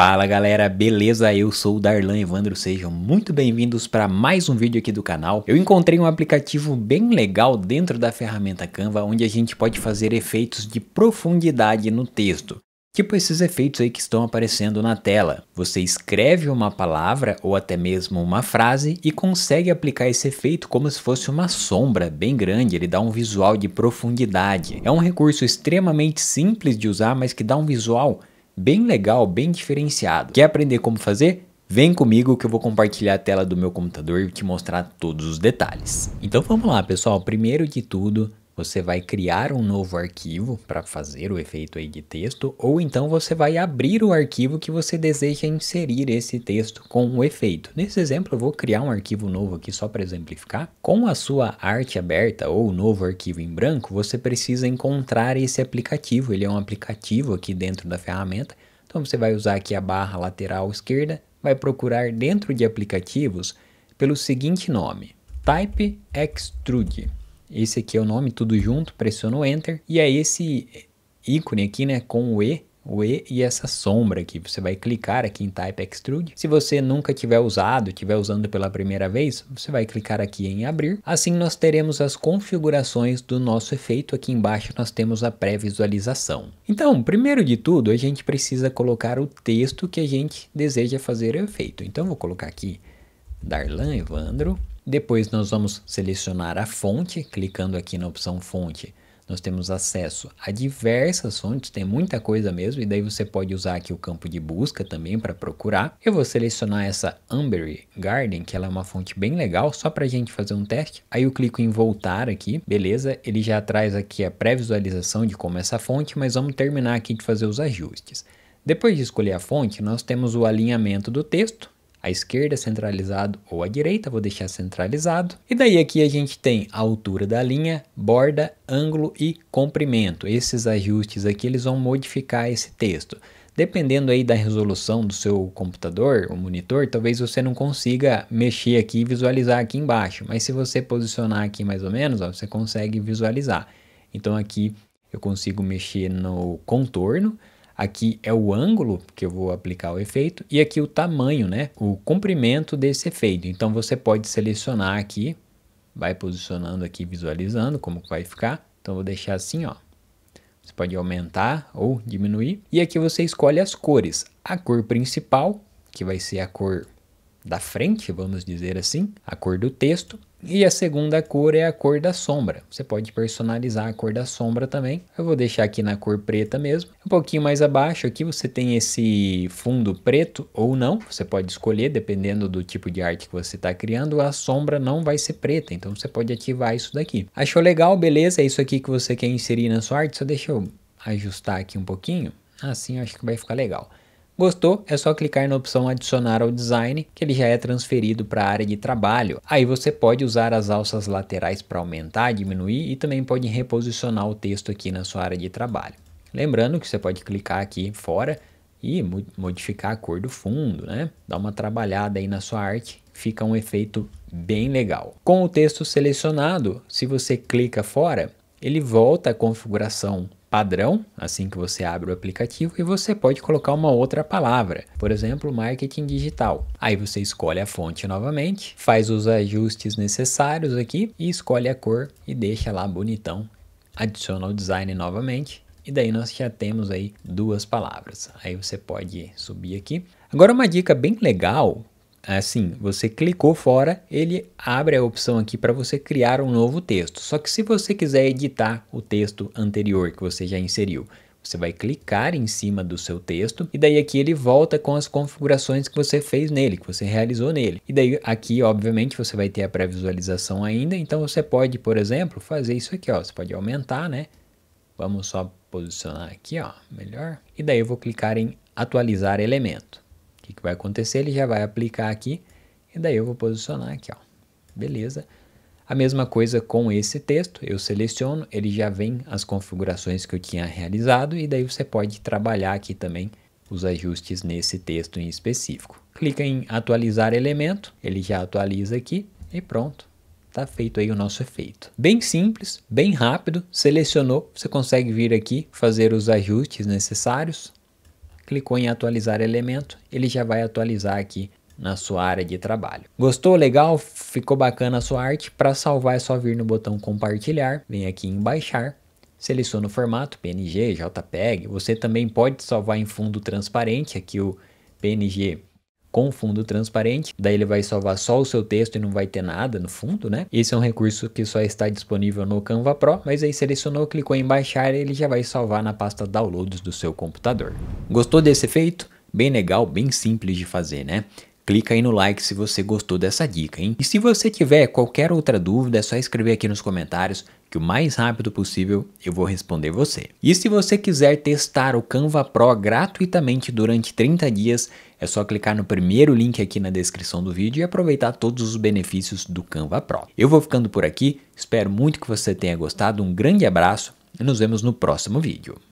Fala galera, beleza? Eu sou o Darlan Evandro, sejam muito bem-vindos para mais um vídeo aqui do canal. Eu encontrei um aplicativo bem legal dentro da ferramenta Canva, onde a gente pode fazer efeitos de profundidade no texto. Tipo esses efeitos aí que estão aparecendo na tela. Você escreve uma palavra ou até mesmo uma frase e consegue aplicar esse efeito como se fosse uma sombra bem grande, ele dá um visual de profundidade. É um recurso extremamente simples de usar, mas que dá um visual bem legal, bem diferenciado. Quer aprender como fazer? Vem comigo que eu vou compartilhar a tela do meu computador e te mostrar todos os detalhes. Então vamos lá, pessoal. Primeiro de tudo, você vai criar um novo arquivo para fazer o efeito aí de texto, ou então você vai abrir o arquivo que você deseja inserir esse texto com o efeito. Nesse exemplo, eu vou criar um arquivo novo aqui só para exemplificar. Com a sua arte aberta ou novo arquivo em branco, você precisa encontrar esse aplicativo. Ele é um aplicativo aqui dentro da ferramenta. Então você vai usar aqui a barra lateral esquerda, vai procurar dentro de aplicativos pelo seguinte nome, Type Extrude. Esse aqui é o nome, tudo junto, pressiono Enter. E é esse ícone aqui, né, com o E, o E e essa sombra aqui. Você vai clicar aqui em Type Extrude. Se você nunca tiver usado, tiver usando pela primeira vez, você vai clicar aqui em abrir. Assim nós teremos as configurações do nosso efeito. Aqui embaixo nós temos a pré-visualização. Então, primeiro de tudo, a gente precisa colocar o texto que a gente deseja fazer o efeito. Então, vou colocar aqui Darlan Evandro depois nós vamos selecionar a fonte, clicando aqui na opção fonte. Nós temos acesso a diversas fontes, tem muita coisa mesmo, e daí você pode usar aqui o campo de busca também para procurar. Eu vou selecionar essa Ambery Garden, que ela é uma fonte bem legal, só para a gente fazer um teste. Aí eu clico em voltar aqui, beleza? Ele já traz aqui a pré-visualização de como é essa fonte, mas vamos terminar aqui de fazer os ajustes. Depois de escolher a fonte, nós temos o alinhamento do texto, a esquerda centralizado ou a direita, vou deixar centralizado. E daí aqui a gente tem a altura da linha, borda, ângulo e comprimento. Esses ajustes aqui eles vão modificar esse texto. Dependendo aí da resolução do seu computador, o monitor, talvez você não consiga mexer aqui e visualizar aqui embaixo, mas se você posicionar aqui mais ou menos, ó, você consegue visualizar. Então aqui eu consigo mexer no contorno, Aqui é o ângulo que eu vou aplicar o efeito e aqui o tamanho, né? O comprimento desse efeito. Então você pode selecionar aqui, vai posicionando aqui, visualizando como vai ficar. Então vou deixar assim, ó. Você pode aumentar ou diminuir. E aqui você escolhe as cores. A cor principal, que vai ser a cor da frente, vamos dizer assim, a cor do texto. E a segunda cor é a cor da sombra. Você pode personalizar a cor da sombra também. Eu vou deixar aqui na cor preta mesmo. Um pouquinho mais abaixo aqui você tem esse fundo preto ou não. Você pode escolher dependendo do tipo de arte que você está criando. A sombra não vai ser preta, então você pode ativar isso daqui. Achou legal? Beleza, é isso aqui que você quer inserir na sua arte. Só deixa eu ajustar aqui um pouquinho. Assim eu acho que vai ficar legal. Gostou? É só clicar na opção adicionar ao design, que ele já é transferido para a área de trabalho. Aí você pode usar as alças laterais para aumentar, diminuir e também pode reposicionar o texto aqui na sua área de trabalho. Lembrando que você pode clicar aqui fora e modificar a cor do fundo, né? Dá uma trabalhada aí na sua arte, fica um efeito bem legal. Com o texto selecionado, se você clica fora, ele volta à configuração padrão assim que você abre o aplicativo e você pode colocar uma outra palavra, por exemplo, marketing digital. Aí você escolhe a fonte novamente, faz os ajustes necessários aqui e escolhe a cor e deixa lá bonitão. Adiciona o design novamente e daí nós já temos aí duas palavras. Aí você pode subir aqui. Agora uma dica bem legal assim, você clicou fora, ele abre a opção aqui para você criar um novo texto. Só que se você quiser editar o texto anterior que você já inseriu, você vai clicar em cima do seu texto e daí aqui ele volta com as configurações que você fez nele, que você realizou nele. E daí aqui, obviamente, você vai ter a pré-visualização ainda, então você pode, por exemplo, fazer isso aqui, ó. Você pode aumentar, né? Vamos só posicionar aqui, ó, melhor. E daí eu vou clicar em atualizar elemento que, que vai acontecer? Ele já vai aplicar aqui e daí eu vou posicionar aqui, ó. Beleza. A mesma coisa com esse texto, eu seleciono, ele já vem as configurações que eu tinha realizado e daí você pode trabalhar aqui também os ajustes nesse texto em específico. Clica em atualizar elemento, ele já atualiza aqui e pronto. está feito aí o nosso efeito. Bem simples, bem rápido, selecionou, você consegue vir aqui fazer os ajustes necessários, clicou em atualizar elemento, ele já vai atualizar aqui na sua área de trabalho. Gostou? Legal? Ficou bacana a sua arte? Para salvar é só vir no botão compartilhar, vem aqui em baixar, seleciona o formato PNG, JPEG, você também pode salvar em fundo transparente, aqui o PNG com fundo transparente, daí ele vai salvar só o seu texto e não vai ter nada no fundo, né? Esse é um recurso que só está disponível no Canva Pro, mas aí selecionou, clicou em baixar e ele já vai salvar na pasta downloads do seu computador. Gostou desse efeito? Bem legal, bem simples de fazer, né? Clica aí no like se você gostou dessa dica, hein? E se você tiver qualquer outra dúvida, é só escrever aqui nos comentários que o mais rápido possível eu vou responder você. E se você quiser testar o Canva Pro gratuitamente durante 30 dias, é só clicar no primeiro link aqui na descrição do vídeo e aproveitar todos os benefícios do Canva Pro. Eu vou ficando por aqui, espero muito que você tenha gostado, um grande abraço e nos vemos no próximo vídeo.